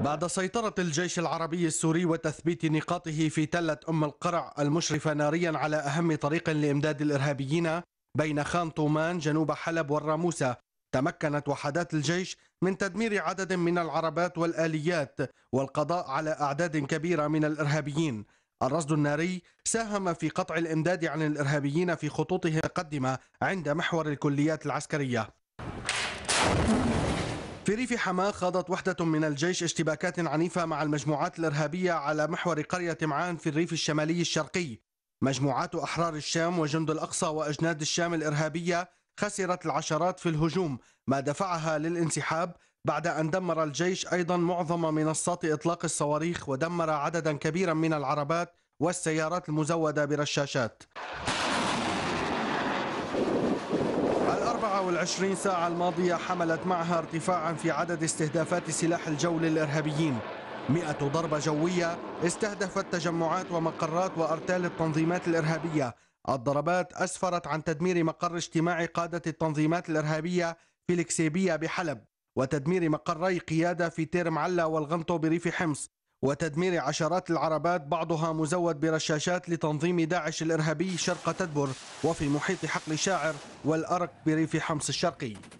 بعد سيطرة الجيش العربي السوري وتثبيت نقاطه في تلة أم القرع المشرفة ناريا على أهم طريق لإمداد الإرهابيين بين خان طومان جنوب حلب والراموسة تمكنت وحدات الجيش من تدمير عدد من العربات والآليات والقضاء على أعداد كبيرة من الإرهابيين الرصد الناري ساهم في قطع الإمداد عن الإرهابيين في خطوطهم المتقدمة عند محور الكليات العسكرية في ريف حماه خاضت وحدة من الجيش اشتباكات عنيفة مع المجموعات الإرهابية على محور قرية معان في الريف الشمالي الشرقي مجموعات أحرار الشام وجند الأقصى وأجناد الشام الإرهابية خسرت العشرات في الهجوم ما دفعها للانسحاب بعد أن دمر الجيش أيضا معظم منصات إطلاق الصواريخ ودمر عددا كبيرا من العربات والسيارات المزودة برشاشات 24 ساعة الماضية حملت معها ارتفاعا في عدد استهدافات سلاح الجو للإرهابيين 100 ضربة جوية استهدفت تجمعات ومقرات وأرتال التنظيمات الإرهابية الضربات أسفرت عن تدمير مقر اجتماع قادة التنظيمات الإرهابية في الكسيبية بحلب وتدمير مقري قيادة في تيرم علا والغنطو بريف حمص وتدمير عشرات العربات بعضها مزود برشاشات لتنظيم داعش الإرهابي شرق تدبر وفي محيط حقل شاعر والأرق بريف حمص الشرقي